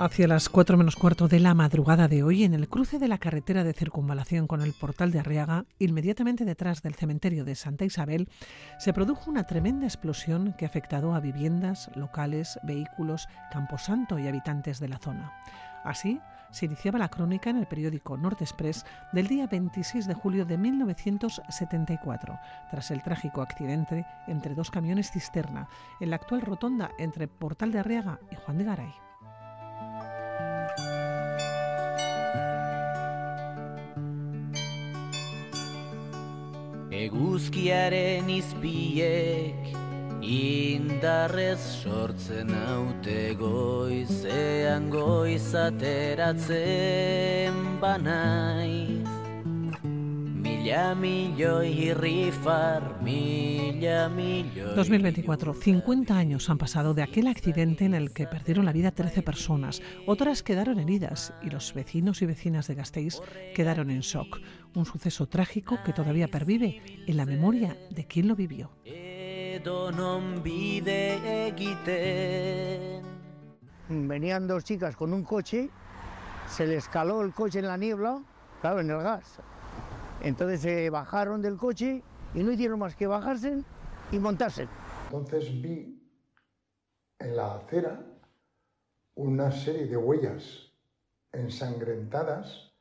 Hacia las 4 menos cuarto de la madrugada de hoy, en el cruce de la carretera de circunvalación con el portal de Arriaga, inmediatamente detrás del cementerio de Santa Isabel, se produjo una tremenda explosión que afectó a viviendas, locales, vehículos, Camposanto y habitantes de la zona. Así, se iniciaba la crónica en el periódico Norte Express del día 26 de julio de 1974, tras el trágico accidente entre dos camiones cisterna en la actual rotonda entre Portal de Arriaga y Juan de Garay. Eguzkiaren izpiek Indarrez sortzen haute goizean goizateratzen banaiz 2024, 50 años han pasado de aquel accidente en el que perdieron la vida 13 personas. Otras quedaron heridas y los vecinos y vecinas de Gasteiz quedaron en shock. Un suceso trágico que todavía pervive en la memoria de quien lo vivió. Venían dos chicas con un coche, se les caló el coche en la niebla, claro, en el gas. Entonces se bajaron del coche y no hicieron más que bajarse y montarse. Entonces vi en la acera una serie de huellas ensangrentadas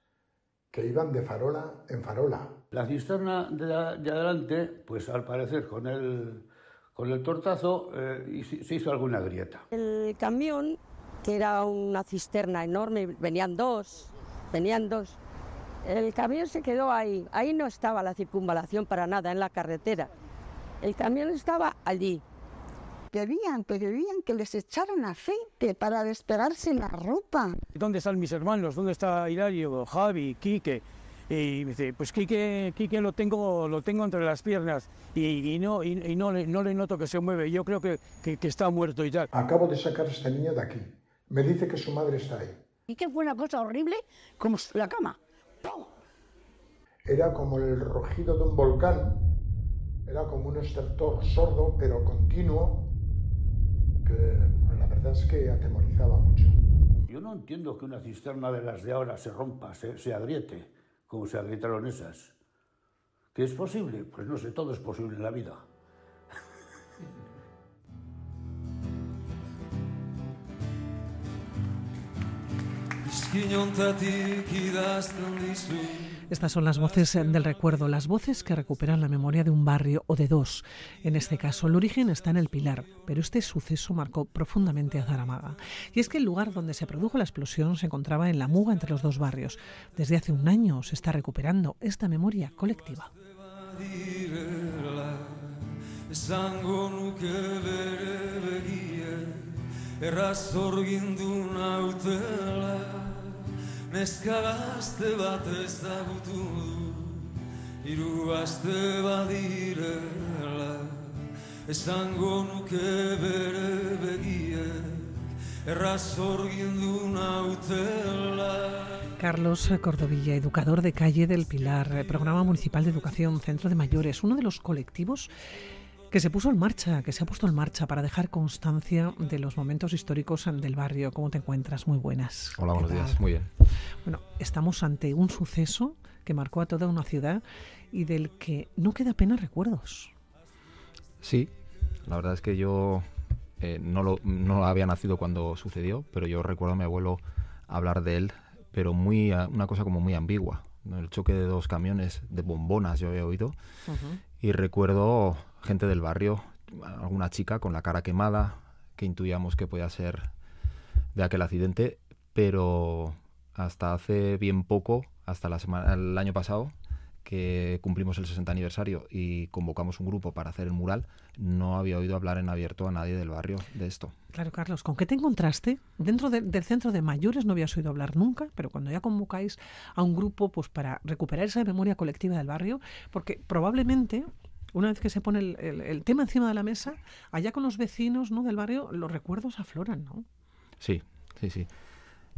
que iban de farola en farola. La cisterna de, adelante, pues al parecer con el, con el tortazo eh, se hizo alguna grieta. El camión, que era una cisterna enorme, venían dos, venían dos, el camión se quedó ahí, ahí no estaba la circunvalación para nada, en la carretera. El camión estaba allí. pero pedían que les echaran aceite para despegarse la ropa. ¿Dónde están mis hermanos? ¿Dónde está Hilario, Javi, Quique? y me dice, pues Quique, lo tengo, lo tengo entre las piernas y, no, y, no, le, noto que se mueve, yo creo que, que, está muerto y tal. Acabo de sacar a esta niña de aquí, me dice que su madre está ahí. Y qué fue una cosa horrible como la cama. Era como el rugido de un volcán, era como un estertor sordo pero continuo que la verdad es que atemorizaba mucho. Yo no entiendo que una cisterna de las de ahora se rompa, se, se agriete, como se agrietaron esas. ¿Qué es posible? Pues no sé, todo es posible en la vida. Estas son las voces del recuerdo, las voces que recuperan la memoria de un barrio o de dos. En este caso, el origen está en el Pilar, pero este suceso marcó profundamente a Zaramaga. Y es que el lugar donde se produjo la explosión se encontraba en la muga entre los dos barrios. Desde hace un año se está recuperando esta memoria colectiva neska gazte bat ezagutu du hiru Es badirela esango nuke bere begiek errazorgin una nautela Carlos Cordovilla, educador de calle del Pilar, Programa Municipal de Educación, Centro de Mayores, uno de los colectivos que se puso en marcha, que se ha puesto en marcha para dejar constancia de los momentos históricos del barrio. ¿Cómo te encuentras? Muy buenas. Hola, buenos días. Muy bien. Bueno, estamos ante un suceso que marcó a toda una ciudad y del que no queda apenas recuerdos. Sí, la verdad es que yo eh, no, lo, no había nacido cuando sucedió, pero yo recuerdo a mi abuelo hablar de él, pero muy ah, una cosa como muy ambigua, el choque de dos camiones de bombonas, yo había oído. Y recuerdo gente del barrio, alguna chica con la cara quemada, que intuíamos que podía ser de aquel accidente, pero hasta hace bien poco, hasta la semana, el año pasado, que cumplimos el 60 aniversario y convocamos un grupo para hacer el mural, no había oído hablar en abierto a nadie del barrio de esto. Claro, Carlos, ¿con qué te encontraste? Dentro del centro de mayores no habías oído hablar nunca, pero cuando ya convocáis a un grupo pues para recuperar esa memoria colectiva del barrio, porque probablemente una vez que se pone el, el tema encima de la mesa, allá con los vecinos ¿no? del barrio los recuerdos afloran, ¿no? Sí, sí, sí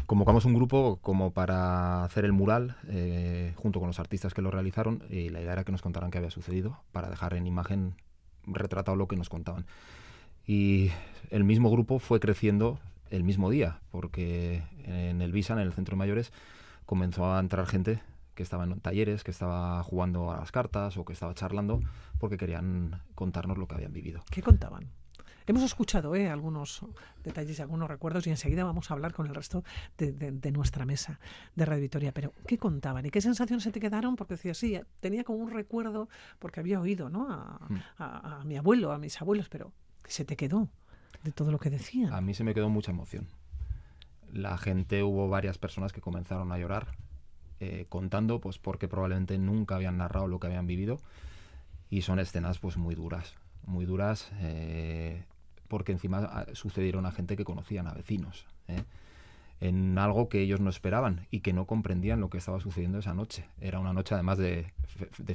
convocamos un grupo como para hacer el mural eh, junto con los artistas que lo realizaron y la idea era que nos contaran qué había sucedido para dejar en imagen retratado lo que nos contaban. Y el mismo grupo fue creciendo el mismo día, porque en el Visan, en el centro de mayores, comenzó a entrar gente que estaba en talleres, que estaba jugando a las cartas o que estaba charlando, porque querían contarnos lo que habían vivido. ¿Qué contaban? Hemos escuchado eh, algunos detalles y algunos recuerdos y enseguida vamos a hablar con el resto de, nuestra mesa de Radio Victoria. Pero, ¿qué contaban y qué sensaciones se te quedaron? Porque decía, sí, tenía como un recuerdo porque había oído mm. a, mi abuelo, a mis abuelos, pero se te quedó de todo lo que decían? A mí se me quedó mucha emoción. La gente, hubo varias personas que comenzaron a llorar eh, contando, pues porque probablemente nunca habían narrado lo que habían vivido. Y son escenas pues muy duras, muy duras. Eh, porque encima ah, sucedieron a gente que conocían, a vecinos, ¿eh? en algo que ellos no esperaban y que no comprendían lo que estaba sucediendo esa noche. Era una noche además de,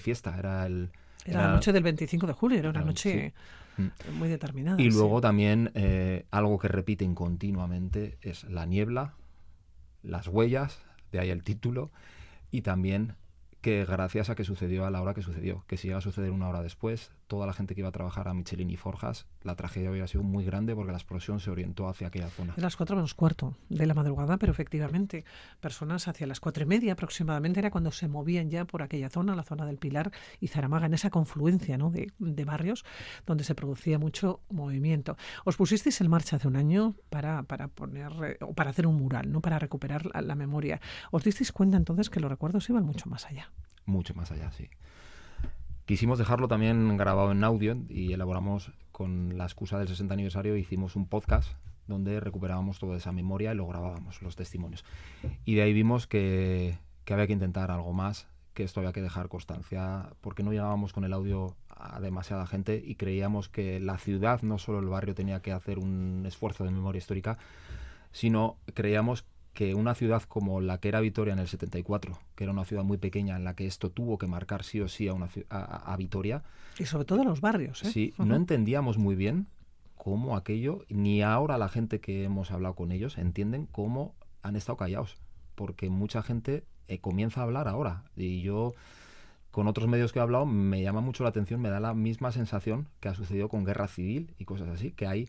fiesta, era el... Era, la noche del 25 de julio, era una noche mm. muy determinada. Y luego también eh, algo que repiten continuamente es la niebla, las huellas, de ahí el título, y también que gracias a que sucedió a la hora que sucedió, que si llega a suceder una hora después, toda la gente que iba a trabajar a Michelin y Forjas, la tragedia había sido muy grande porque la explosión se orientó hacia aquella zona. de las cuatro menos cuarto de la madrugada, pero efectivamente, personas hacia las cuatro y media aproximadamente era cuando se movían ya por aquella zona, la zona del Pilar y Zaramaga, en esa confluencia ¿no? de, barrios donde se producía mucho movimiento. Os pusisteis en marcha hace un año para, poner o para hacer un mural, ¿no? para recuperar la memoria. ¿Os disteis cuenta entonces que los recuerdos iban mucho más allá? Mucho más allá, sí. Quisimos dejarlo también grabado en audio y elaboramos con la excusa del 60 aniversario, hicimos un podcast donde recuperábamos toda esa memoria y lo grabábamos, los testimonios. Y de ahí vimos que, había que intentar algo más, que esto había que dejar constancia, porque no llegábamos con el audio a demasiada gente y creíamos que la ciudad, no solo el barrio, tenía que hacer un esfuerzo de memoria histórica, sino creíamos que que una ciudad como la que era Vitoria en el 74, que era una ciudad muy pequeña en la que esto tuvo que marcar sí o sí a, una, Vitoria. Y sobre todo en los barrios. ¿eh? Sí, no entendíamos muy bien cómo aquello, ni ahora la gente que hemos hablado con ellos entienden cómo han estado callados, porque mucha gente eh, comienza a hablar ahora. Y yo, con otros medios que he hablado, me llama mucho la atención, me da la misma sensación que ha sucedido con guerra civil y cosas así, que hay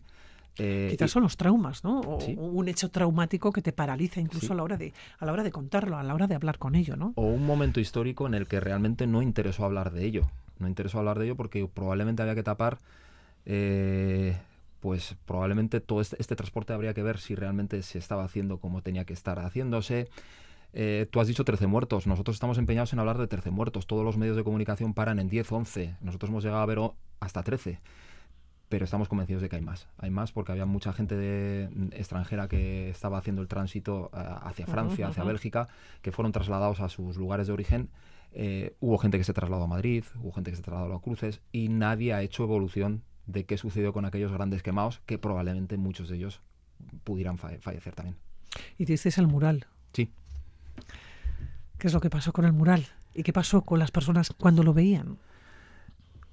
eh, Quizás son los traumas, ¿no? O un hecho traumático que te paraliza incluso a, la hora de, a la hora de contarlo, a la hora de hablar con ello, ¿no? O un momento histórico en el que realmente no interesó hablar de ello. No interesó hablar de ello porque probablemente había que tapar... Eh, pues probablemente todo este, este, transporte habría que ver si realmente se estaba haciendo como tenía que estar haciéndose. Eh, tú has dicho 13 muertos. Nosotros estamos empeñados en hablar de 13 muertos. Todos los medios de comunicación paran en 10, 11. Nosotros hemos llegado a ver hasta 13 pero estamos convencidos de que hay más. Hay más porque había mucha gente de, mm, extranjera que estaba haciendo el tránsito ah, hacia Francia, hacia Bélgica, que fueron trasladados a sus lugares de origen. Eh, hubo gente que se trasladó a Madrid, hubo gente que se trasladó a Cruces y nadie ha hecho evolución de qué sucedió con aquellos grandes quemados que probablemente muchos de ellos pudieran fallecer también. Y te dices el mural. Sí. ¿Qué es lo que pasó con el mural? ¿Y qué pasó con las personas cuando lo veían?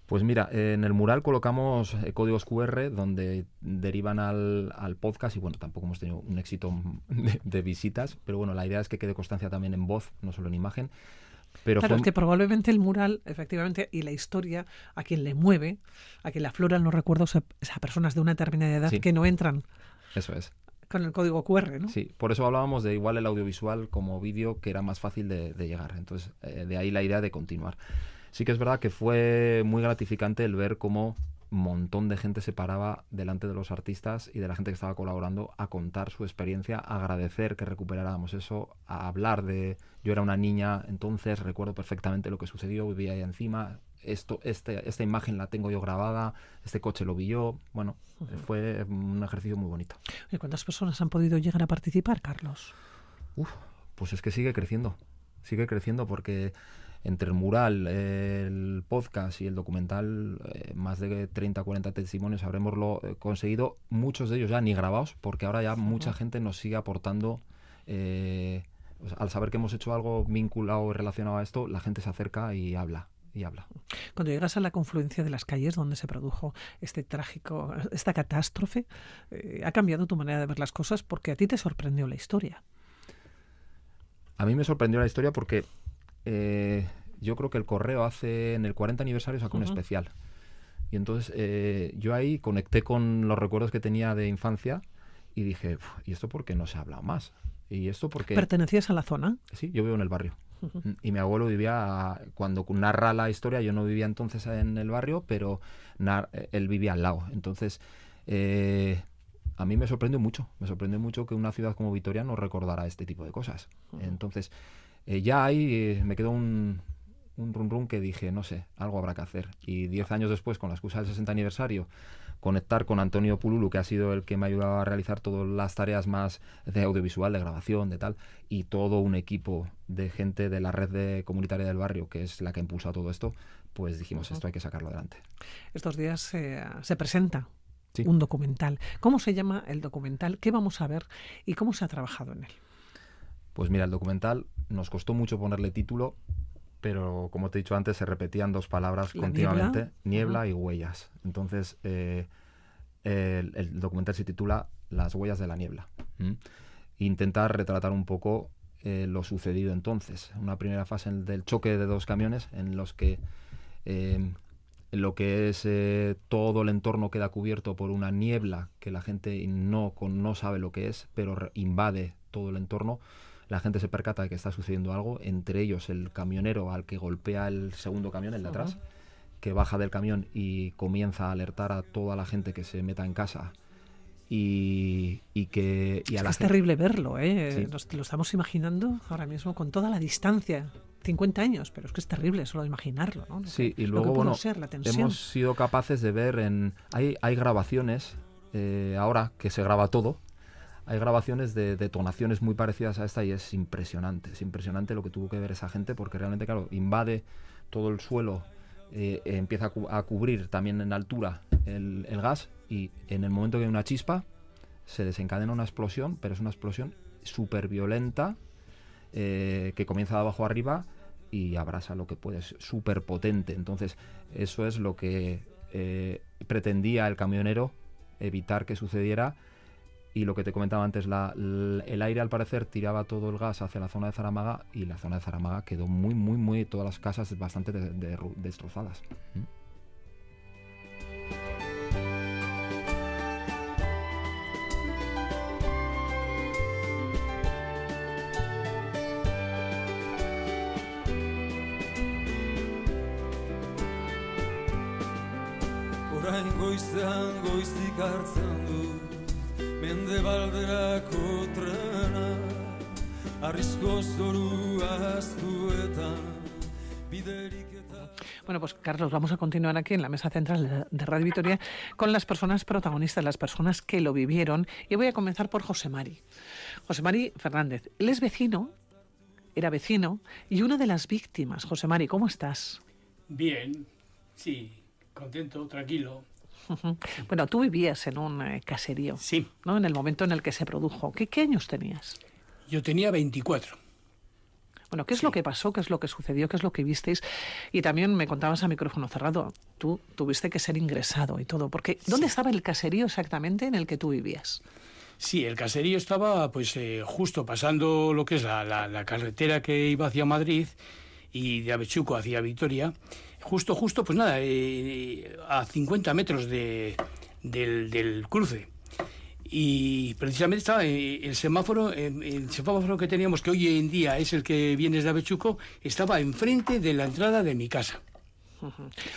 Pues mira, en el mural colocamos eh, códigos QR donde derivan al, podcast y bueno, tampoco hemos tenido un éxito de, visitas, pero bueno, la idea es que quede constancia también en voz, no solo en imagen. Pero claro, que probablemente el mural, efectivamente, y la historia, a quien le mueve, a quien la afloran los recuerdos a, personas de una determinada edad que no entran. Eso es con el código QR, ¿no? Sí, por eso hablábamos de igual el audiovisual como vídeo que era más fácil de, llegar. Entonces, eh, de ahí la idea de continuar sí que es verdad que fue muy gratificante el ver cómo montón de gente se paraba delante de los artistas y de la gente que estaba colaborando a contar su experiencia, a agradecer que recuperáramos eso, a hablar de yo era una niña, entonces recuerdo perfectamente lo que sucedió, vivía ahí encima, esto, este, esta imagen la tengo yo grabada, este coche lo vi yo, bueno, fue un ejercicio muy bonito. ¿Y cuántas personas han podido llegar a participar, Carlos? Uf, pues es que sigue creciendo, sigue creciendo porque entre el mural, el podcast y el documental, eh, más de 30, 40 testimonios habremoslo eh, conseguido, muchos de ellos ya ni grabados, porque ahora ya mucha gente nos sigue aportando. Eh, al saber que hemos hecho algo vinculado o relacionado a esto, la gente se acerca y habla y habla. Cuando llegas a la confluencia de las calles donde se produjo este trágico, esta catástrofe, ¿ha cambiado tu manera de ver las cosas? Porque a ti te sorprendió la historia. A mí me sorprendió la historia porque eh, yo creo que el correo hace en el 40 aniversario sacó un especial. Y entonces eh, yo ahí conecté con los recuerdos que tenía de infancia y dije, ¿y esto por qué no se ha hablado más? Y esto porque... ¿Pertenecías a la zona? Sí, yo vivo en el barrio. Mm, y mi abuelo vivía, cuando narra la historia, yo no vivía entonces en el barrio, pero eh, él vivía al lado. Entonces, a mí me sorprende mucho, me sorprende mucho que una ciudad como Vitoria no recordara este tipo de cosas. Entonces, eh, ya ahí eh, me quedó un, un run que dije, no sé, algo habrá que hacer. Y diez años después, con la excusa del 60 aniversario, conectar con Antonio Pululu, que ha sido el que me ha ayudado a realizar todas las tareas más de audiovisual, de grabación, de tal, y todo un equipo de gente de la red comunitaria del barrio, que es la que impulsa todo esto, pues dijimos, esto hay que sacarlo adelante. Estos días se presenta un documental. ¿Cómo se llama el documental? ¿Qué vamos a ver? ¿Y cómo se ha trabajado en él? Pues mira, el documental nos costó mucho ponerle título, pero como te he dicho antes, se repetían dos palabras continuamente, niebla, y huellas. Entonces, eh, el, documental se titula Las huellas de la niebla. Intentar retratar un poco eh, lo sucedido entonces. Una primera fase del choque de dos camiones en los que eh, lo que es todo el entorno queda cubierto por una niebla que la gente no, no sabe lo que es, pero invade todo el entorno la gente se percata de que está sucediendo algo, entre ellos el camionero al que golpea el segundo camión, el de atrás, que baja del camión y comienza a alertar a toda la gente que se meta en casa. Y, que... es, terrible verlo, ¿eh? lo estamos imaginando ahora mismo con toda la distancia. 50 años, pero es que es terrible solo imaginarlo, ¿no? Sí, y luego, bueno, hemos sido capaces de ver en... Hay, hay grabaciones eh, ahora que se graba todo, hay grabaciones de detonaciones muy parecidas a esta y es impresionante, es impresionante lo que tuvo que ver esa gente porque realmente, claro, invade todo el suelo, eh, eh, empieza a, cubrir también en altura el, gas y en el momento que hay una chispa se desencadena una explosión, pero es una explosión súper violenta eh, que comienza de abajo arriba y abrasa lo que puede, ser súper potente. Entonces, eso es lo que pretendía el camionero evitar que sucediera y lo que te comentaba antes, el aire al parecer tiraba todo el gas hacia la zona de Zaramaga y la zona de Zaramaga quedó muy, muy, muy, todas las casas bastante destrozadas. Orain bueno, pues Carlos, vamos a continuar aquí en la mesa central de Radio Vitoria con las personas protagonistas, las personas que lo vivieron. Y voy a comenzar por José Mari. José Mari Fernández, él es vecino, era vecino y una de las víctimas. José Mari, ¿cómo estás? Bien, sí, contento, tranquilo. Bueno, tú vivías en un eh, caserío. Sí. ¿no? En el momento en el que se produjo. ¿Qué, años tenías? Yo tenía 24. Bueno, ¿qué es lo que pasó? ¿Qué es lo que sucedió? ¿Qué es lo que visteis? Y también me contabas a micrófono cerrado, tú tuviste que ser ingresado y todo, porque ¿dónde estaba el caserío exactamente en el que tú vivías? Sí, el caserío estaba pues eh, justo pasando lo que es la, carretera que iba hacia Madrid y de Avechuco hacia Vitoria justo, justo, pues nada, eh, a 50 metros del, cruce. Y precisamente estaba eh, el semáforo, el semáforo que teníamos, que hoy en día es el que viene de Avechuco, estaba enfrente de la entrada de mi casa.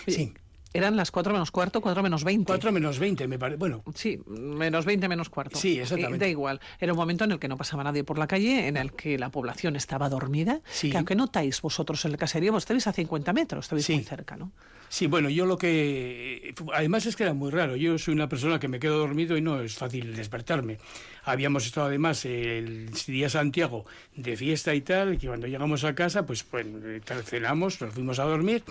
sí. Eran las 4 menos cuarto, 4 menos 20. 4 menos 20, me parece. Bueno. Sí, menos 20 menos cuarto. Sí, exactamente. da igual. Era un momento en el que no pasaba nadie por la calle, en el que la población estaba dormida. Sí. Que aunque notáis vosotros en el caserío, vos estáis a 50 metros, estáis muy cerca, ¿no? Sí, bueno, yo lo que. Además es que era muy raro. Yo soy una persona que me quedo dormido y no es fácil despertarme. Habíamos estado además el día Santiago de fiesta y tal, que cuando llegamos a casa, pues, pues cenamos, nos fuimos a dormir.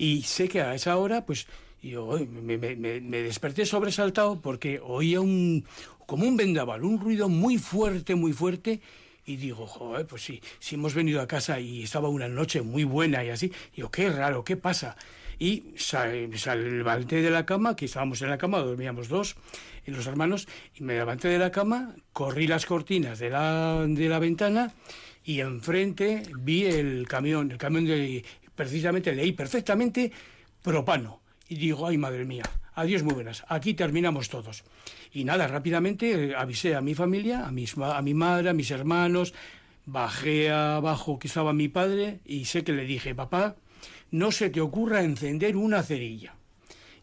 Y sé que a esa hora, pues yo me, desperté sobresaltado porque oía un, como un vendaval, un ruido muy fuerte, muy fuerte. Y digo, joder, pues sí, si hemos venido a casa y estaba una noche muy buena y así, yo, qué raro, ¿qué pasa? Y me levanté de la cama, que estábamos en la cama, dormíamos dos, eh, los hermanos, y me levanté de la cama, corrí las cortinas de la, de la ventana y enfrente vi el camión, el camión de precisamente leí perfectamente propano. Y digo, ay madre mía, adiós muy buenas, aquí terminamos todos. Y nada, rápidamente eh, avisé a mi familia, a, mis, a mi madre, a mis hermanos, bajé abajo que estaba mi padre y sé que le dije, papá, no se te ocurra encender una cerilla.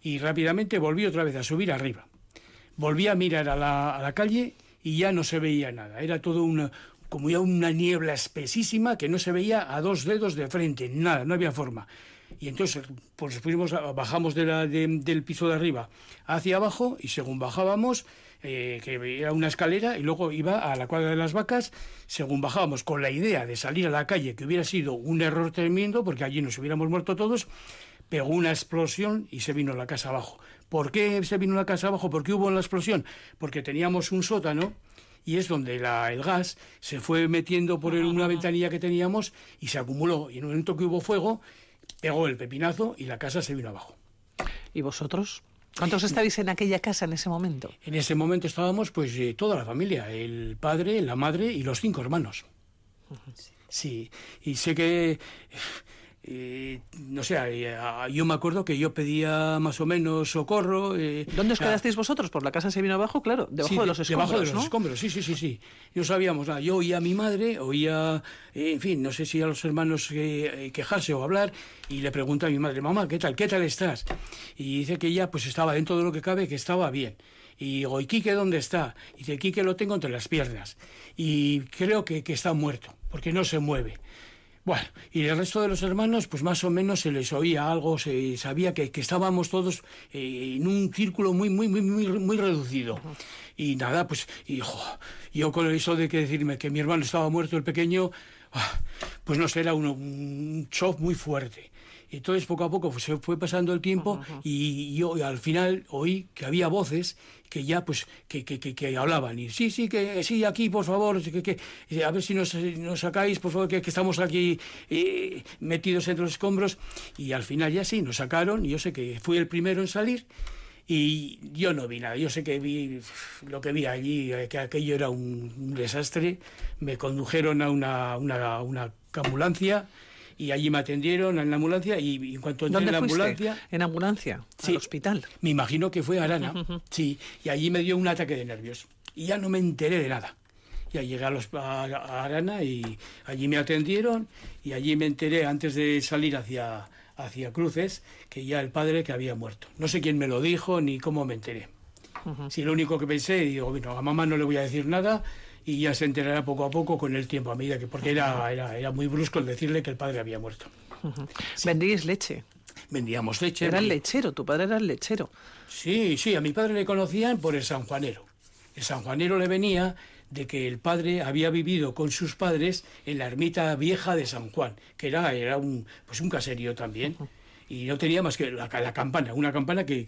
Y rápidamente volví otra vez a subir arriba. Volví a mirar a la, a la calle y ya no se veía nada. Era todo un como ya una niebla espesísima que no se veía a dos dedos de frente, nada, no había forma. Y entonces pues bajamos de del piso de arriba hacia abajo y según bajábamos, eh, que era una escalera y luego iba a la cuadra de las vacas, según bajábamos con la idea de salir a la calle, que hubiera sido un error tremendo porque allí nos hubiéramos muerto todos, pegó una explosión y se vino la casa abajo. ¿Por qué se vino la casa abajo? ¿Por qué hubo la explosión? Porque teníamos un sótano y es donde la, el gas se fue metiendo por una ah. ventanilla que teníamos y se acumuló. Y en un momento que hubo fuego, pegó el pepinazo y la casa se vino abajo. ¿Y vosotros? ¿Cuántos estabais en aquella casa en ese momento? En ese momento estábamos pues eh, toda la familia, el padre, la madre y los cinco hermanos. Sí, y sé que eh, no sé, ah, yo me acuerdo que yo pedía más o menos socorro. Eh, ¿Dónde os quedasteis vosotros? Por la casa se vino abajo, claro, debajo de los escombros. Debajo de los escombros, sí, sí, sí, sí. No sabíamos nada. Yo oía a mi madre, oía, eh, en fin, no sé si a los hermanos quejarse o hablar, y le pregunto a mi madre, mamá, ¿qué tal? ¿Qué tal estás? Y dice que ella pues estaba dentro de lo que cabe, que estaba bien. Y digo, ¿y Quique dónde está? Y dice, Quique lo tengo entre las piernas. Y creo que está muerto, porque no se mueve. Bueno, y el resto de los hermanos, pues más o menos se les oía algo, se sabía que, estábamos todos eh, en un círculo muy, muy, muy, muy, muy reducido. Y nada, pues, hijo, yo con eso de que decirme que mi hermano estaba muerto el pequeño, ah, pues no sé, era un shock muy fuerte. Entonces poco a poco pues, se fue pasando el tiempo y yo al final oí que había voces que ya pues que, que, que, hablaban y sí, sí, que sí, aquí por favor, que, a ver si nos, sacáis, por favor, que, estamos aquí eh, metidos entre los escombros y al final ya sí, nos sacaron, yo sé que fui el primero en salir y yo no vi nada. Yo sé que vi lo que vi allí, eh, que aquello era un, desastre. Me condujeron a una, una, una ambulancia y allí me atendieron en la ambulancia y, en cuanto entré en la ambulancia... En ambulancia, sí, al hospital. Me imagino que fue a Arana, sí, y allí me dio un ataque de nervios y ya no me enteré de nada. Ya llegué a, los, a, Arana y allí me atendieron y allí me enteré antes de salir hacia, hacia Cruces que ya el padre que había muerto. No sé quién me lo dijo ni cómo me enteré. Si lo único que pensé, digo, bueno, a mamá no le voy a decir nada, y ya se enterará poco a poco con el tiempo a medida que porque era, era, muy brusco el decirle que el padre había muerto. Vendíais leche. Vendíamos leche. Era el lechero, tu padre era el lechero. Sí, sí, a mi padre le conocían por el sanjuanero. El sanjuanero le venía de que el padre había vivido con sus padres en la ermita vieja de San Juan, que era, era un, pues un caserío también. y no tenía más que la, campana, una campana que,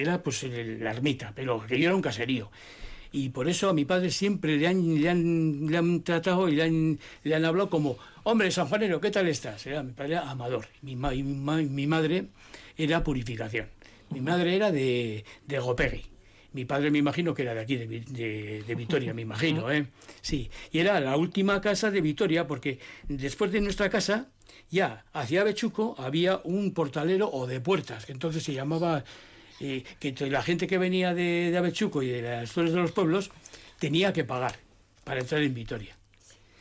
era pues la ermita, pero que era un caserío. Y por eso a mi padre siempre le han, le han, tratado y le han, le hablado como, hombre, San Juanero, ¿qué tal estás? mi padre era amador, mi, mi, madre era purificación, mi madre era de, de Gopegui. Mi padre me imagino que era de aquí, de, de, Vitoria, me imagino, ¿eh? Sí, y era la última casa de Vitoria, porque después de nuestra casa, ya hacia Bechuco había un portalero o de puertas, que entonces se llamaba que la gente que venía de, Avechuco y de las zonas de los pueblos tenía que pagar para entrar en Vitoria.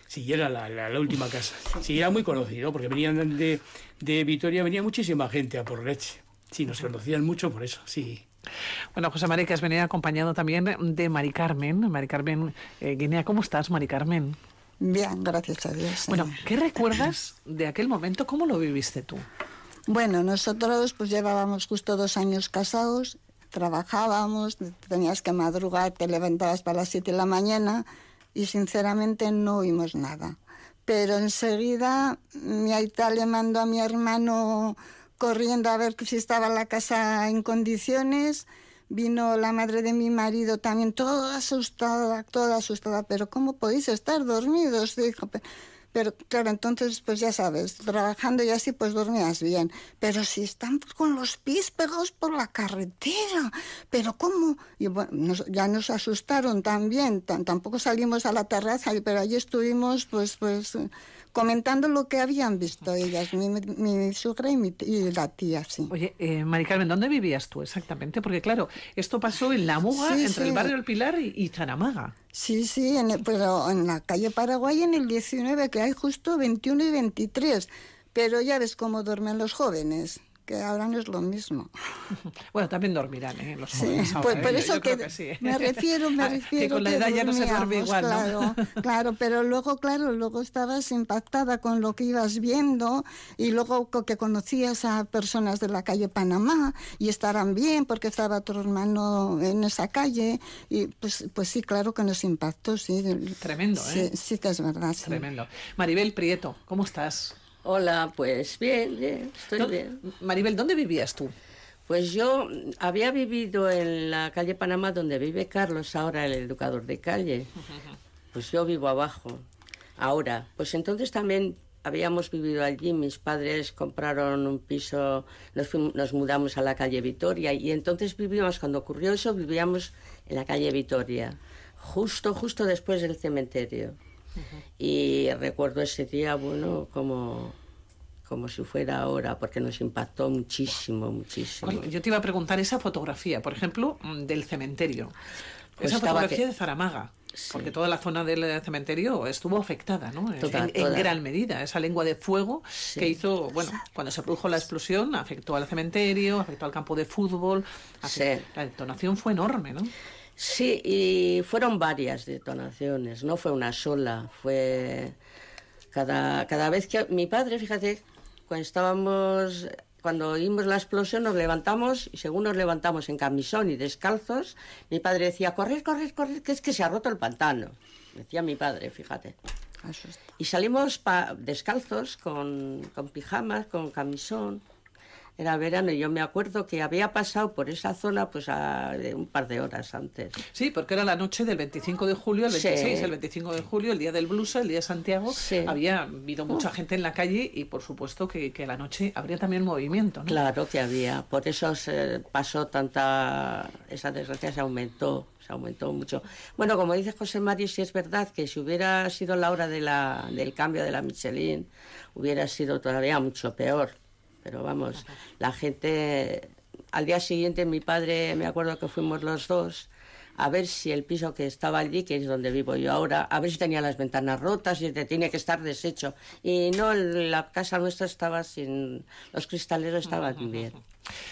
Si era la, última casa. Si sí, era muy conocido, porque venían de, Vitoria, venía muchísima gente a por leche. Sí, nos conocían mucho por eso, sí. Bueno, José María, que has venido acompañado también de Mari Carmen. Mari Carmen eh, Guinea, ¿cómo estás, Mari Carmen? Bien, gracias a Dios. Bueno, ¿qué recuerdas de aquel momento? ¿Cómo lo viviste tú? Bueno, nosotros pues llevábamos justo dos años casados, trabajábamos, tenías que madrugar, te levantabas para las 7 de la mañana y sinceramente no oímos nada. Pero enseguida mi aita le mandó a mi hermano corriendo a ver si estaba la casa en condiciones. Vino la madre de mi marido también, toda asustada, toda asustada. Pero ¿cómo podéis estar dormidos? Dijo, pero claro, entonces pues ya sabes, trabajando y así pues dormías bien. Pero si están con los pies pegados por la carretera, pero ¿cómo? Y bueno, ya nos asustaron también, tan, tampoco salimos a la terraza, pero allí estuvimos pues pues comentando lo que habían visto ellas, mi, suegra y, la tía, sí. Oye, eh, Carmen, ¿dónde vivías tú exactamente? Porque claro, esto pasó en La Muga, entre el barrio El Pilar y, y Sí, sí, en pero en la calle Paraguay en el 19, que hay justo 21 y 23. Pero ya ves cómo duermen los jóvenes que ahora no es lo mismo. Bueno, también dormirán ¿eh? los pues, por eso que, me refiero, me ah, refiero. que con la edad ya no se duerme igual. Claro, pero luego, claro, luego estabas impactada con lo que ibas viendo y luego que conocías a personas de la calle Panamá y estarán bien porque estaba tu hermano en esa calle y pues, pues sí, claro que nos impactó, sí. Tremendo, ¿eh? Sí, que es verdad. Tremendo. Maribel Prieto, ¿cómo estás? Hola, pues bien, bien estoy bien. Maribel, ¿dónde vivías tú? Pues yo había vivido en la calle Panamá donde vive Carlos ahora, el educador de calle. Pues yo vivo abajo, ahora. Pues entonces también habíamos vivido allí, mis padres compraron un piso, nos, nos mudamos a la calle Vitoria y entonces vivíamos, cuando ocurrió eso, vivíamos en la calle Vitoria, justo, justo después del cementerio. Y recuerdo ese día, bueno, como como si fuera ahora, porque nos impactó muchísimo, muchísimo. Yo te iba a preguntar esa fotografía, por ejemplo, mm, del cementerio. Pues esa fotografía de Zaramaga. Porque toda la zona del eh, cementerio estuvo afectada, ¿no? en, gran medida. Esa lengua de fuego que hizo, bueno, cuando se produjo la explosión, afectó al cementerio, afectó al campo de fútbol. La detonación fue enorme, ¿no? Sí, y fueron varias detonaciones, no fue una sola, fue cada, cada vez que mi padre, fíjate, cuando estábamos, cuando oímos la explosión nos levantamos y según nos levantamos en camisón y descalzos, mi padre decía, correr, correr, correr, que es que se ha roto el pantano, decía mi padre, fíjate. Y salimos descalzos con, con pijamas, con camisón era verano, y yo me acuerdo que había pasado por esa zona pues un par de horas antes. Sí, porque era la noche del 25 de julio, el 26, el 25 de julio, el día del blusa, el día de Santiago, había habido mucha gente en la calle y por supuesto que, la noche habría también movimiento. ¿no? Claro que había, por eso se eh, pasó tanta, esa desgracia se aumentó se aumentó mucho. Bueno, como dice José Mario, si es verdad que si hubiera sido la hora de del cambio de la Michelin, hubiera sido todavía mucho peor pero vamos, la gente, al día siguiente mi padre, me acuerdo que fuimos los dos a ver si el piso que estaba allí, que es donde vivo yo ahora, a ver si tenía las ventanas rotas y tenía que estar deshecho. Y no, la casa nuestra estaba sin, los cristaleros estaban bien.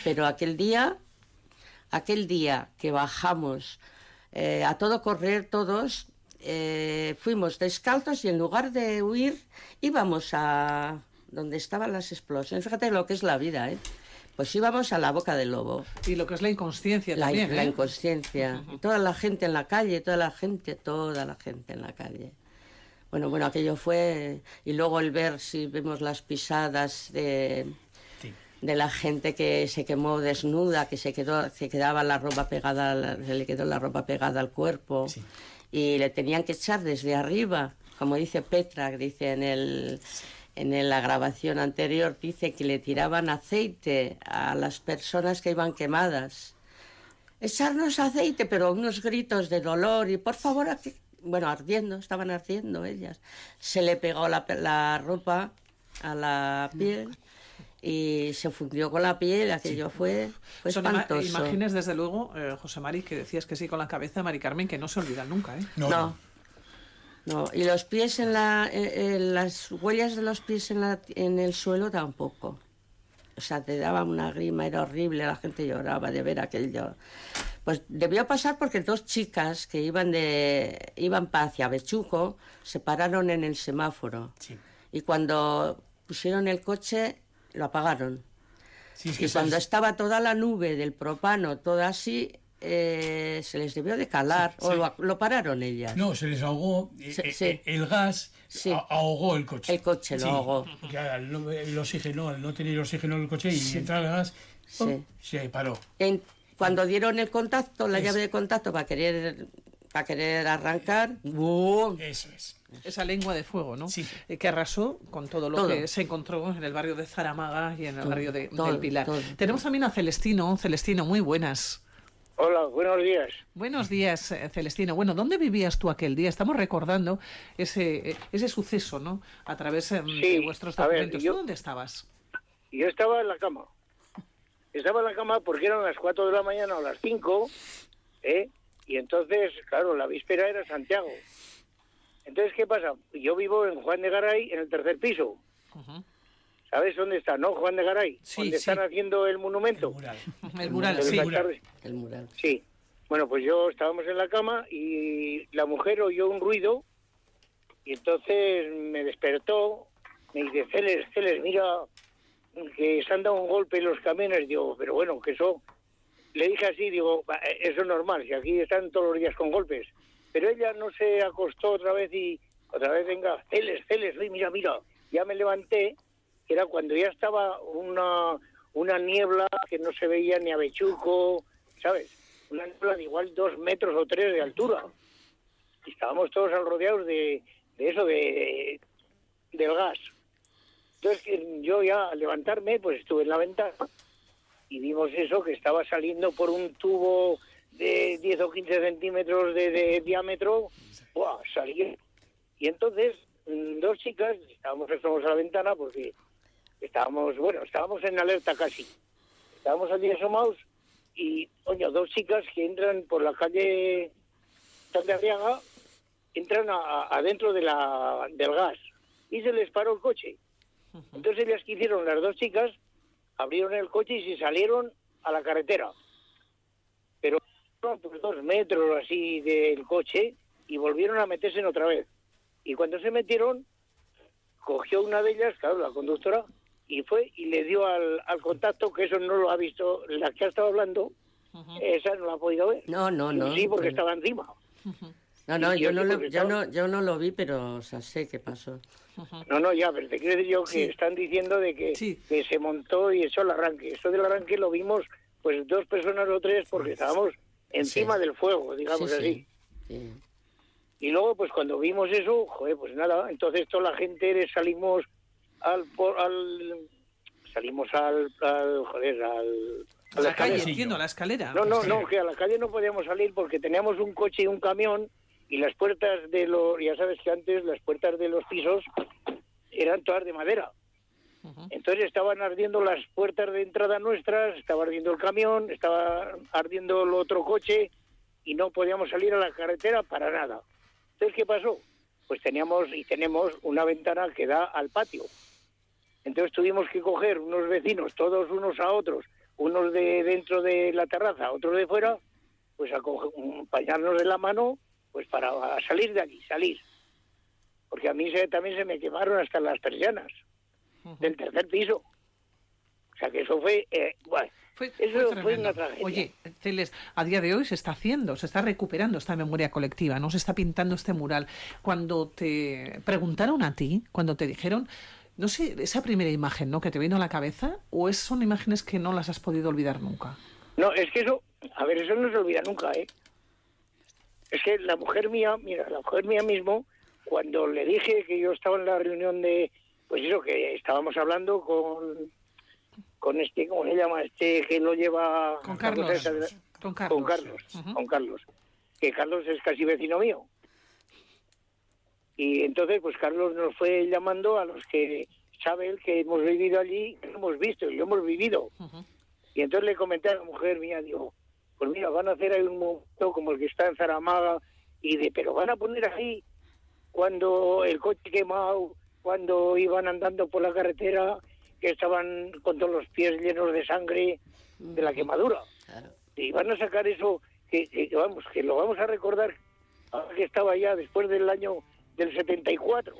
Pero aquel día, aquel día que bajamos eh, a todo correr todos, eh, fuimos descalzos y en lugar de huir íbamos a, donde estaban las explosiones. Fíjate lo que es la vida, ¿eh? Pues íbamos a la boca del lobo. Y lo que es la inconsciencia la, también. La ¿eh? inconsciencia. Toda la gente en la calle, toda la gente, toda la gente en la calle. Bueno, bueno, aquello fue. Y luego el ver si vemos las pisadas de, de la gente que se quemó desnuda, que se quedó, se quedaba la ropa pegada, se le quedó la ropa pegada al cuerpo. Y le tenían que echar desde arriba, como dice Petra, dice en el en la grabación anterior dice que le tiraban aceite a las personas que iban quemadas. Echarnos aceite, pero unos gritos de dolor y por favor, aquí... bueno, ardiendo, estaban ardiendo ellas. Se le pegó la, ropa a la piel y se fundió con la piel, aquello fue, fue desde luego, eh, José Mari, que decías que sí con la cabeza, Mari Carmen, que no se olvidan nunca, ¿eh? no. No, y los pies en la. Eh, eh, las huellas de los pies en, la, el suelo tampoco. O sea, te daba una grima, era horrible, la gente lloraba de ver aquello. Pues debió pasar porque dos chicas que iban de iban para hacia Bechuco se pararon en el semáforo. Y cuando pusieron el coche, lo apagaron. y cuando estaba toda la nube del propano, toda así, eh, se les debió de calar o Lo, pararon ellas. No, se les ahogó eh, eh, eh, el gas, ahogó el coche. El coche lo ahogó. el, oxígeno, al no tener oxígeno en el coche y entrar gas, se paró. cuando dieron el contacto, la llave de contacto para querer querer arrancar, Esa lengua de fuego, ¿no? Que arrasó con todo lo que se encontró en el barrio de Zaramaga y en el barrio de, Pilar. Tenemos también a Celestino, Celestino, muy buenas. Hola, buenos días. Buenos días, eh, Celestino. Bueno, ¿dónde vivías tú aquel día? Estamos recordando ese, eh, ese suceso, ¿no? A través em, de vuestros documentos. dónde estabas? Yo estaba en la cama. Estaba en la cama porque eran las 4 de la mañana o las 5, ¿eh? Y entonces, claro, la víspera era Santiago. Entonces, ¿qué pasa? Yo vivo en Juan de Garay, en el tercer piso. ¿Sabes dónde está, no, Juan de Garay? Sí, ¿Dónde están haciendo el monumento? El mural. El mural, sí. El mural. Sí. Bueno, pues yo estábamos en la cama y la mujer oyó un ruido y entonces me despertó, me dice, Celes, Celes, mira, que se han dado un golpe en los camiones. Digo, pero bueno, que eso... Le dije así, digo, eh, eso es normal, si aquí están todos los días con golpes. Pero ella no se acostó otra vez y otra vez, venga, Celes, Celes, mira, mira. Ya me levanté era cuando ya estaba una, una niebla que no se veía ni a Bechuco, ¿sabes? Una niebla de igual dos metros o tres de altura. Y estábamos todos rodeados de, eso, de, del gas. Entonces eh, yo ya al levantarme, pues estuve en la ventana y vimos eso que estaba saliendo por un tubo de 10 o 15 centímetros de, diámetro, ¡buah! salió. Y entonces mm, dos chicas, estábamos a la ventana porque estábamos, bueno, estábamos en alerta casi. Estábamos allí asomados y, coño, dos chicas que entran por la calle Arriaga entran adentro de del gas y se les paró el coche. Entonces ellas que hicieron las dos chicas, abrieron el coche y se salieron a la carretera. Pero pues, dos metros así del coche y volvieron a meterse otra vez. Y cuando se metieron, cogió una de ellas, claro, la conductora, y fue y le dio al, contacto, que eso no lo ha visto, la que ha estado hablando, esa no la ha podido ver. No, no, no. Sí, porque estaba encima. No, no, yo no, lo, yo, no, yo no lo vi, pero sé qué pasó. No, no, ya, pero te quiero decir yo que están diciendo de que, que, se montó y eso el arranque. Eso del arranque lo vimos pues dos personas o tres porque pues, estábamos encima del fuego, digamos así. Y luego, pues cuando vimos eso, joder, pues nada, entonces toda la gente salimos al, al salimos al, joder, al a la, calle, entiendo, la escalera. No, no, no, que a la calle no podíamos salir porque teníamos un coche y un camión y las puertas de los, ya sabes que antes las puertas de los pisos eran todas de madera. Entonces estaban ardiendo las puertas de entrada nuestras, estaba ardiendo el camión, estaba ardiendo el otro coche y no podíamos salir a la carretera para nada. Entonces, ¿qué pasó? Pues teníamos y tenemos una ventana que da al patio. Entonces tuvimos que coger unos vecinos, todos unos a otros, unos de dentro de la terraza, otros de fuera, pues a acompañarnos mm, de la mano, pues para salir de aquí, salir. Porque a mí también se me quemaron hasta las persianas del tercer piso. O sea que eso fue, eh, eso fue, una tragedia. Oye, Celes, a día de hoy se está haciendo, se está recuperando esta memoria colectiva, no se está pintando este mural. Cuando te preguntaron a ti, cuando te dijeron, no sé, esa primera imagen ¿no? que te vino a la cabeza, o es, son imágenes que no las has podido olvidar nunca. No, es que eso, a ver, eso no se olvida nunca, ¿eh? Es que la mujer mía, mira, la mujer mía mismo, cuando le dije que yo estaba en la reunión de, pues eso, que estábamos hablando con, con este, ¿cómo se llama? Este que lo lleva... Con Carlos. con Carlos. con Carlos. Que Carlos es casi vecino mío. Y entonces, pues Carlos nos fue llamando a los que sabe que hemos vivido allí, que lo hemos visto y lo hemos vivido. Y entonces le comenté a la mujer mía, digo, pues mira, van a hacer ahí un momento como el que está en Zaramaga, y de, pero van a poner ahí cuando el coche quemado, cuando iban andando por la carretera, que estaban con todos los pies llenos de sangre de la quemadura. Y van a sacar eso, que, que, vamos, que lo vamos a recordar, que estaba ya después del año del 74.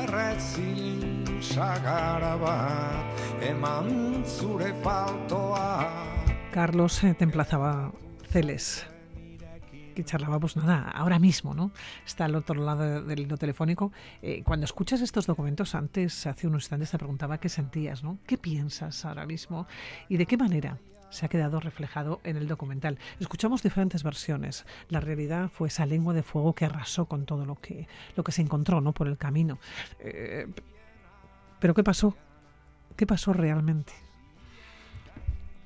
Erretzin sagara bat eman zure faltoa Carlos eh, te emplazaba Celes que charlábamos nada, ahora mismo, ¿no? Está al otro lado del hilo telefónico. Eh, cuando escuchas estos documentos, antes, hace unos instantes, te preguntaba qué sentías, ¿no? ¿Qué piensas ahora mismo? ¿Y de qué manera se ha quedado reflejado en el documental. Escuchamos diferentes versiones. La realidad fue esa lengua de fuego que arrasó con todo lo que, lo que se encontró ¿no? por el camino. Eh, pero ¿qué pasó? ¿Qué pasó realmente?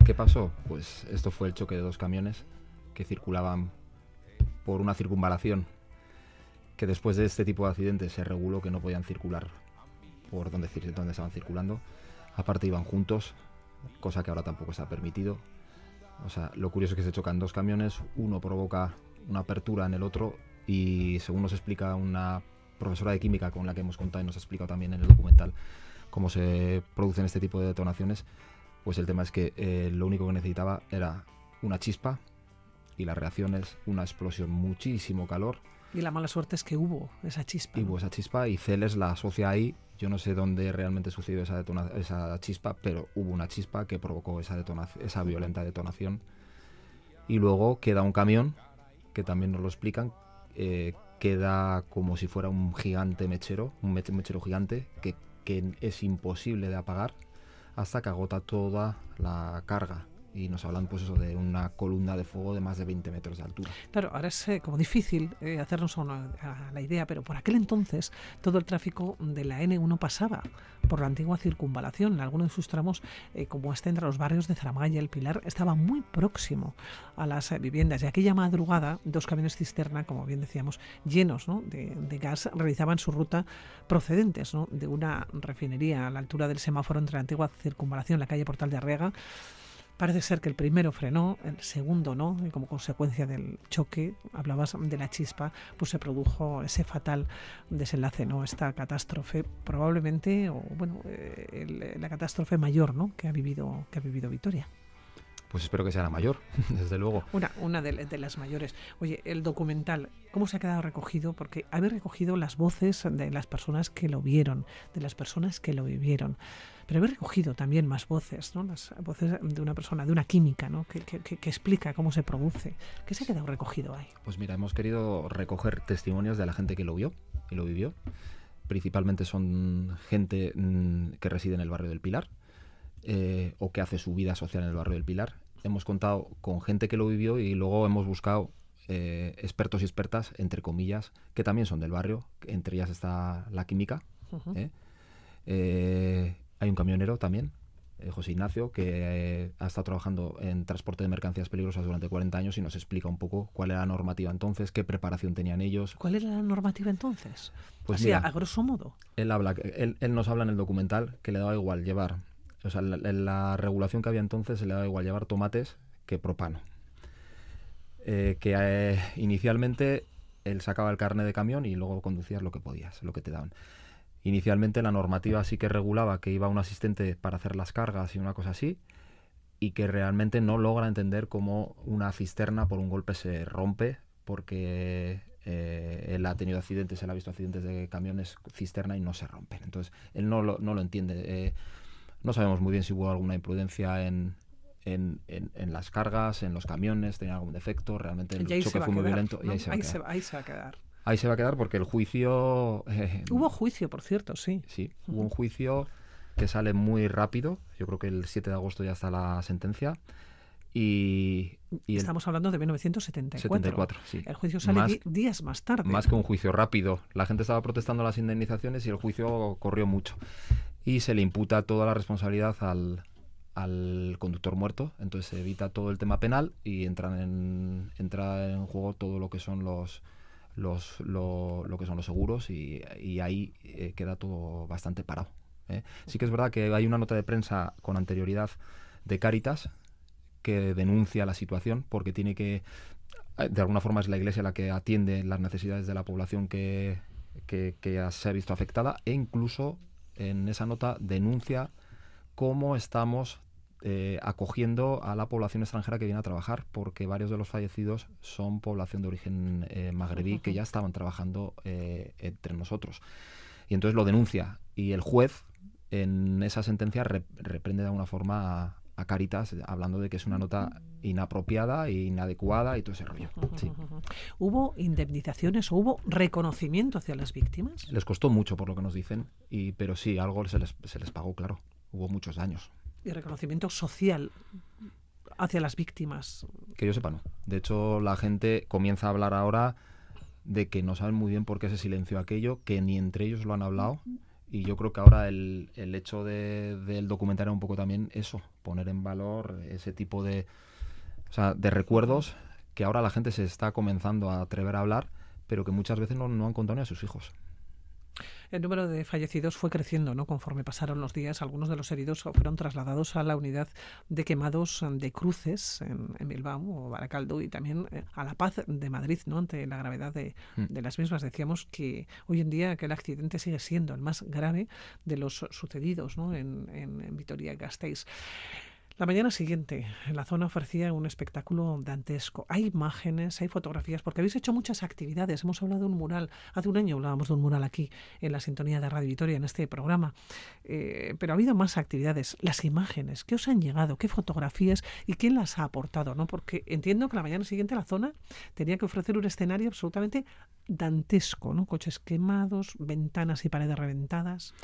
¿Qué pasó? Pues esto fue el choque de dos camiones que circulaban por una circunvalación, que después de este tipo de accidentes se reguló que no podían circular por donde, donde estaban circulando. Aparte iban juntos, cosa que ahora tampoco está permitido. O sea, lo curioso es que se chocan dos camiones, uno provoca una apertura en el otro y según nos explica una profesora de química con la que hemos contado y nos ha explicado también en el documental cómo se producen este tipo de detonaciones, pues el tema es que eh, lo único que necesitaba era una chispa y la reacción es una explosión, muchísimo calor. Y la mala suerte es que hubo esa chispa. Hubo esa chispa y Celes la asocia ahí. Yo no sé dónde realmente sucedió esa, chispa, pero hubo una chispa que provocó esa, esa violenta detonación. Y luego queda un camión, que también nos lo explican, eh, queda como si fuera un gigante mechero, un mechero gigante que es imposible de apagar hasta que agota toda la carga y nos hablan pues eso de una columna de fuego de más de 20 metros de altura. Claro, ahora es eh, como difícil eh, hacernos la idea, pero por aquel entonces todo el tráfico de la N1 pasaba por la antigua circunvalación. En algunos de sus tramos, eh, como este entre los barrios de Zaramaya y El Pilar, estaba muy próximo a las viviendas. Y aquella madrugada, dos camiones cisterna, como bien decíamos, llenos de, gas, realizaban su ruta procedentes de una refinería a la altura del semáforo entre la antigua circunvalación, la calle Portal de Arrega Parece ser que el primero frenó, el segundo no, y como consecuencia del choque, hablabas de la chispa, pues se produjo ese fatal desenlace, ¿no? Esta catástrofe, probablemente, o bueno, eh, la catástrofe mayor, ¿no? Que ha vivido, que ha vivido Vitoria pues espero que sea la mayor, desde luego. Una, una de, las mayores. Oye, el documental, ¿cómo se ha quedado recogido? Porque habéis recogido las voces de las personas que lo vieron, de las personas que lo vivieron. Pero habéis recogido también más voces, ¿no? Las voces de una persona, de una química, ¿no? que explica cómo se produce. ¿Qué se ha quedado recogido ahí? Pues mira, hemos querido recoger testimonios de la gente que lo vio y lo vivió. Principalmente son gente mm, que reside en el barrio del Pilar, eh, o que hace su vida social en el barrio del Pilar. Hemos contado con gente que lo vivió y luego hemos buscado eh, expertos y expertas, entre comillas, que también son del barrio. Entre ellas está la química. ¿eh? hay un camionero también, José Ignacio, que ha estado trabajando en transporte de mercancías peligrosas durante 40 años y nos explica un poco cuál era la normativa entonces, qué preparación tenían ellos. ¿Cuál era la normativa entonces? Pues sí a grosso modo. Él, él, nos habla en el documental que le daba igual llevar o sea, la, regulación que había entonces se le daba igual llevar tomates que propano. Eh, que eh, inicialmente él sacaba el carne de camión y luego conducías lo que podías, lo que te daban. Inicialmente la normativa sí que regulaba que iba un asistente para hacer las cargas y una cosa así, y que realmente no logra entender cómo una cisterna por un golpe se rompe, porque eh, él ha tenido accidentes, él ha visto accidentes de camiones cisterna y no se rompen. Entonces él no lo, no lo entiende. No sabemos muy bien si hubo alguna imprudencia en, en, las cargas, en los camiones, tenía algún defecto, realmente el choque fue muy violento y ahí, se, va a quedar. Ahí se va a quedar porque el juicio... Eh, hubo juicio, por cierto, sí. Sí, hubo un juicio que sale muy rápido, yo creo que el 7 de agosto ya está la sentencia. Y, Estamos hablando de 1974. El juicio sale días más tarde. Más que un juicio rápido. La gente estaba protestando las indemnizaciones y el juicio corrió mucho y se le imputa toda la responsabilidad al, conductor muerto, entonces se evita todo el tema penal y entran en, entra en juego todo lo que son los los lo, que son los seguros y, y ahí eh, queda todo bastante parado. ¿eh? Sí que es verdad que hay una nota de prensa con anterioridad de Cáritas que denuncia la situación porque tiene que eh, de alguna forma es la iglesia la que atiende las necesidades de la población que, que, que se ha visto afectada e incluso en esa nota denuncia cómo estamos eh, acogiendo a la población extranjera que viene a trabajar, porque varios de los fallecidos son población de origen eh, magrebí que ya estaban trabajando eh, entre nosotros. Y entonces lo denuncia y el juez en esa sentencia reprende de alguna forma a, a Caritas eh, hablando de que es una nota inapropiada e inadecuada y todo ese rollo. ¿Hubo indemnizaciones o hubo reconocimiento hacia las víctimas? Les costó mucho por lo que nos dicen, y, pero sí, algo se les, pagó, claro. Hubo muchos daños. ¿Y reconocimiento social hacia las víctimas? Que yo sepa, no. De hecho, la gente comienza a hablar ahora de que no saben muy bien por qué se silenció aquello, que ni entre ellos lo han hablado. Y yo creo que ahora el, hecho del documental era un poco también eso, poner en valor ese tipo de, o sea, de recuerdos que ahora la gente se está comenzando a atrever a hablar, pero que muchas veces no, no han contado ni a sus hijos el número de fallecidos fue creciendo, ¿no? Conforme pasaron los días, algunos de los heridos fueron trasladados a la unidad de quemados de cruces en, Bilbao o Baracaldo y también eh, a La Paz de Madrid, ¿no? Ante la gravedad mm. de, las mismas. Decíamos que hoy en día que el accidente sigue siendo el más grave de los sucedidos, ¿no? En, en, en Vitoria-Gasteiz. La mañana siguiente, la zona ofrecía un espectáculo dantesco. Hay imágenes, hay fotografías, porque habéis hecho muchas actividades. Hemos hablado de un mural. Hace un año hablábamos de un mural aquí, en la sintonía de Radio Vitoria, en este programa. Eh, pero ha habido más actividades. Las imágenes, ¿qué os han llegado? ¿Qué fotografías? ¿Y quién las ha aportado? ¿no? Porque entiendo que la mañana siguiente la zona tenía que ofrecer un escenario absolutamente dantesco, ¿no? Coches quemados, ventanas y paredes reventadas.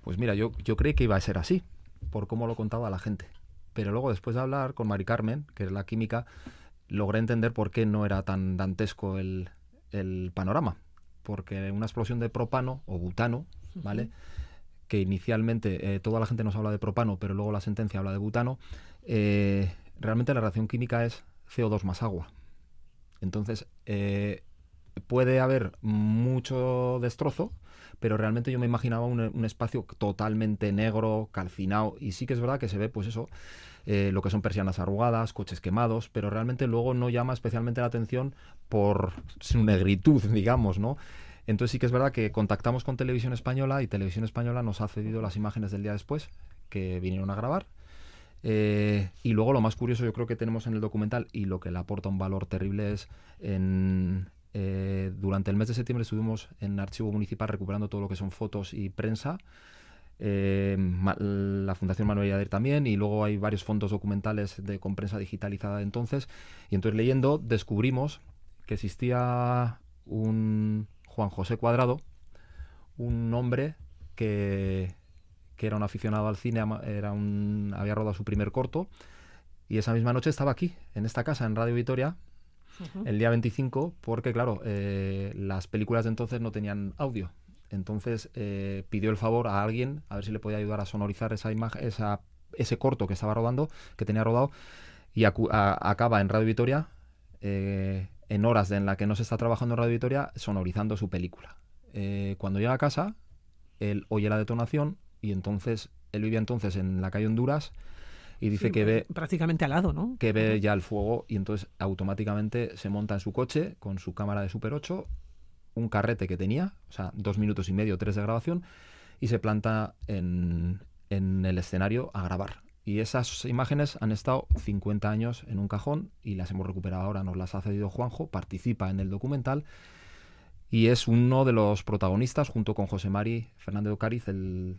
Pues mira, yo, yo creí que iba a ser así, por cómo lo contaba la gente. Pero luego, después de hablar con Mari Carmen, que es la química, logré entender por qué no era tan dantesco el, panorama. Porque una explosión de propano o butano, ¿vale? Que inicialmente eh, toda la gente nos habla de propano, pero luego la sentencia habla de butano. Eh, realmente la reacción química es CO2 más agua. Entonces, eh, puede haber mucho destrozo, pero realmente yo me imaginaba un, espacio totalmente negro, calcinado, y sí que es verdad que se ve, pues eso, eh, lo que son persianas arrugadas, coches quemados, pero realmente luego no llama especialmente la atención por su negritud, digamos, ¿no? Entonces sí que es verdad que contactamos con Televisión Española y Televisión Española nos ha cedido las imágenes del día después que vinieron a grabar. Eh, y luego lo más curioso yo creo que tenemos en el documental y lo que le aporta un valor terrible es en, eh, durante el mes de septiembre estuvimos en Archivo Municipal recuperando todo lo que son fotos y prensa. Eh, la Fundación Manuel Yader también, y luego hay varios fondos documentales de, con prensa digitalizada de entonces. Y entonces leyendo descubrimos que existía un Juan José Cuadrado, un hombre que, era un aficionado al cine, era un, había rodado su primer corto, y esa misma noche estaba aquí, en esta casa, en Radio Vitoria, el día 25, porque claro, eh, las películas de entonces no tenían audio. Entonces eh, pidió el favor a alguien a ver si le podía ayudar a sonorizar esa imagen, ese corto que estaba rodando, que tenía rodado, y acaba en Radio Vitoria, eh, en horas en las que no se está trabajando en Radio Vitoria, sonorizando su película. cuando llega a casa, él oye la detonación y entonces, él vivía entonces en la calle Honduras, y dice que pues, ve... Prácticamente al lado, ¿no? Que ve ya el fuego y entonces automáticamente se monta en su coche con su cámara de Super 8, un carrete que tenía, o sea, dos minutos y medio, tres de grabación, y se planta en, en el escenario a grabar. Y esas imágenes han estado 50 años en un cajón y las hemos recuperado ahora, nos las ha cedido Juanjo, participa en el documental y es uno de los protagonistas, junto con José Mari Fernando Cariz, el,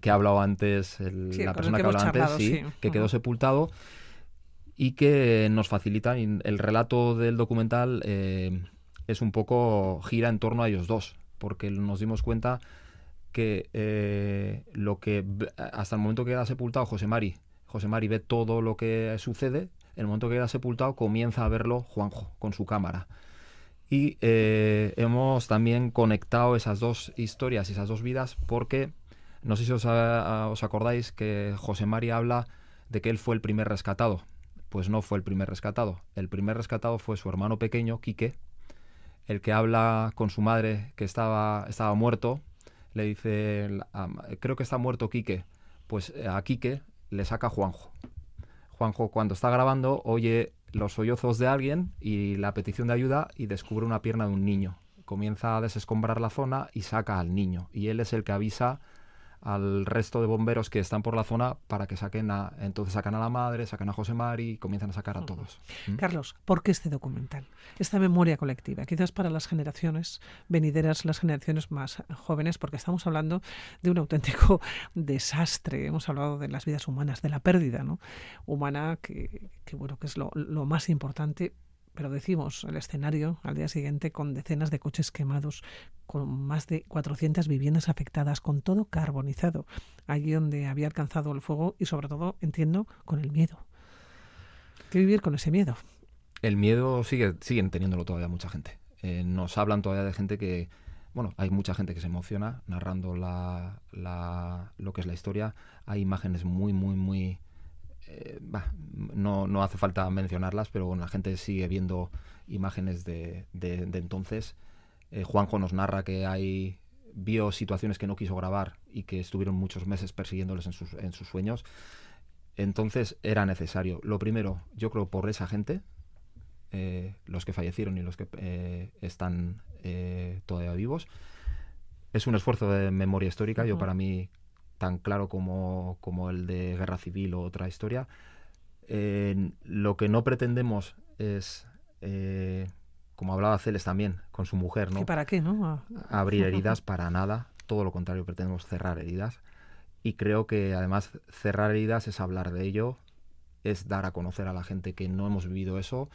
que ha hablado antes, la persona que, hablaba antes, que quedó sepultado y que nos facilita el relato del documental eh, es un poco gira en torno a ellos dos porque nos dimos cuenta que eh, lo que hasta el momento que queda sepultado José Mari José Mari ve todo lo que sucede en el momento que queda sepultado comienza a verlo Juanjo con su cámara y eh, hemos también conectado esas dos historias, esas dos vidas, porque no sé si os, acordáis que José María habla de que él fue el primer rescatado. Pues no fue el primer rescatado. El primer rescatado fue su hermano pequeño, Quique, el que habla con su madre que estaba, estaba muerto. Le dice, ah, creo que está muerto Quique. Pues eh, a Quique le saca Juanjo. Juanjo cuando está grabando oye los sollozos de alguien y la petición de ayuda y descubre una pierna de un niño. Comienza a desescombrar la zona y saca al niño. Y él es el que avisa al resto de bomberos que están por la zona para que saquen a, entonces sacan a la madre, sacan a José Mari y comienzan a sacar a todos. ¿Mm? Carlos, ¿por qué este documental? Esta memoria colectiva, quizás para las generaciones venideras, las generaciones más jóvenes, porque estamos hablando de un auténtico desastre. Hemos hablado de las vidas humanas, de la pérdida humana, que, bueno, que es lo, lo más importante pero decimos el escenario al día siguiente con decenas de coches quemados, con más de 400 viviendas afectadas, con todo carbonizado, allí donde había alcanzado el fuego y sobre todo, entiendo, con el miedo. ¿Qué vivir con ese miedo? El miedo sigue, siguen teniéndolo todavía mucha gente. Eh, nos hablan todavía de gente que, bueno, hay mucha gente que se emociona narrando la, la, lo que es la historia. Hay imágenes muy, muy, muy eh, no, hace falta mencionarlas, pero la gente sigue viendo imágenes de, entonces. Eh, Juanjo nos narra que hay vio situaciones que no quiso grabar y que estuvieron muchos meses persiguiéndoles en sus, sueños. Entonces era necesario. Lo primero, yo creo por esa gente, eh, los que fallecieron y los que están todavía vivos, es un esfuerzo de memoria histórica. Yo para mí tan claro como, el de guerra civil o otra historia. lo que no pretendemos es, eh, como hablaba Celes también con su mujer, ¿no? ¿Para qué, no? Ah. Abrir heridas para nada, todo lo contrario, pretendemos cerrar heridas. Y creo que además cerrar heridas es hablar de ello, es dar a conocer a la gente que no hemos vivido eso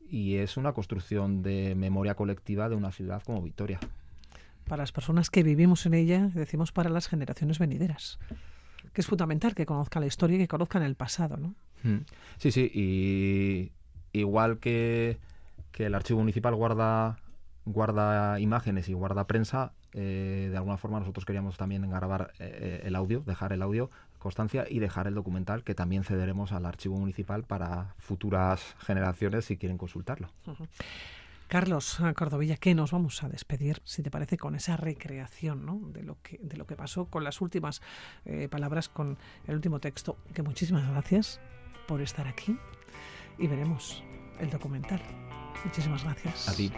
y es una construcción de memoria colectiva de una ciudad como Vitoria para las personas que vivimos en ella, decimos para las generaciones venideras. Que es fundamental que conozcan la historia y que conozcan el pasado, ¿no? Hmm. Sí, sí, y igual que, que el archivo municipal guarda, guarda imágenes y guarda prensa, eh, de alguna forma nosotros queríamos también grabar eh, el audio, dejar el audio, constancia y dejar el documental que también cederemos al archivo municipal para futuras generaciones si quieren consultarlo. Carlos Cordovilla, que nos vamos a despedir, si te parece, con esa recreación de, lo que, de lo que pasó con las últimas eh, palabras, con el último texto. Que muchísimas gracias por estar aquí y veremos el documental. Muchísimas gracias. A ti.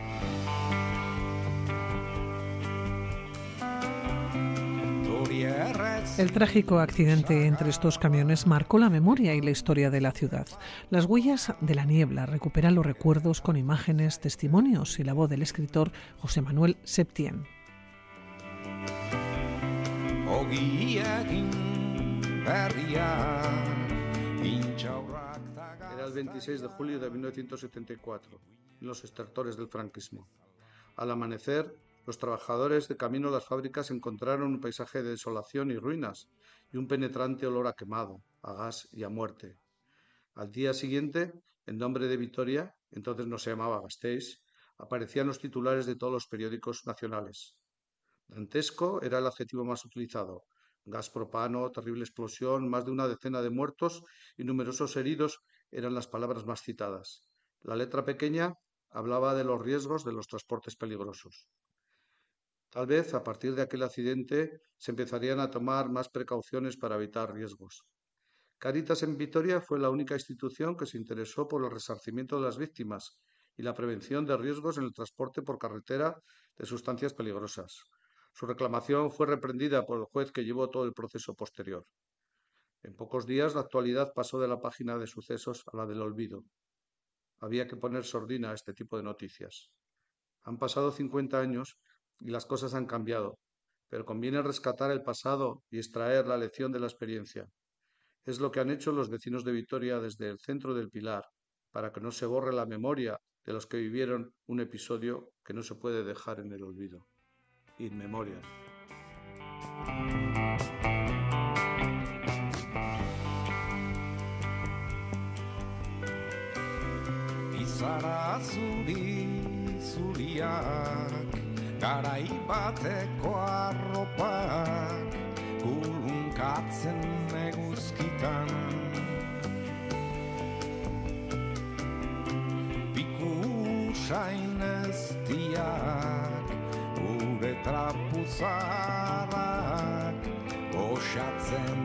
El trágico accidente entre estos camiones marcó la memoria y la historia de la ciudad. Las huellas de la niebla recuperan los recuerdos con imágenes, testimonios y la voz del escritor José Manuel Septién. Era el 26 de julio de 1974, los estertores del franquismo. Al amanecer, los trabajadores de camino a las fábricas encontraron un paisaje de desolación y ruinas y un penetrante olor a quemado, a gas y a muerte. Al día siguiente, en nombre de Vitoria, entonces no se llamaba Gasteiz, aparecían los titulares de todos los periódicos nacionales. Dantesco era el adjetivo más utilizado. Gas propano, terrible explosión, más de una decena de muertos y numerosos heridos eran las palabras más citadas. La letra pequeña hablaba de los riesgos de los transportes peligrosos. Tal vez a partir de aquel accidente se empezarían a tomar más precauciones para evitar riesgos. Caritas en Vitoria fue la única institución que se interesó por el resarcimiento de las víctimas y la prevención de riesgos en el transporte por carretera de sustancias peligrosas. Su reclamación fue reprendida por el juez que llevó todo el proceso posterior. En pocos días la actualidad pasó de la página de sucesos a la del olvido. Había que poner sordina a este tipo de noticias. Han pasado 50 años y las cosas han cambiado, pero conviene rescatar el pasado y extraer la lección de la experiencia. Es lo que han hecho los vecinos de Vitoria desde el centro del Pilar, para que no se borre la memoria de los que vivieron un episodio que no se puede dejar en el olvido. In memoria. Garai bateko arropak Kulunkatzen eguzkitan Biku usain ez diak trapuzarak Osatzen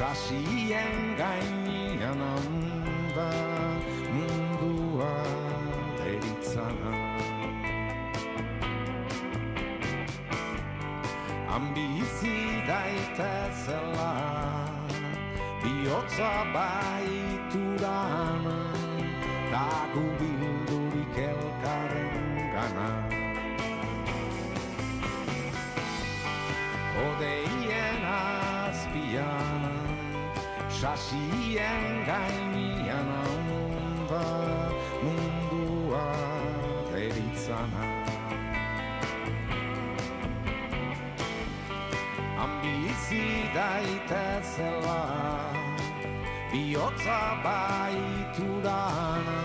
sasien gainian handa mundua deritzana. Ambizi zela bihotza bai Txien gaimian hau mundua, mundua ateritzan. Ambizida itazela, bihotza baitu dana,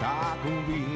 ta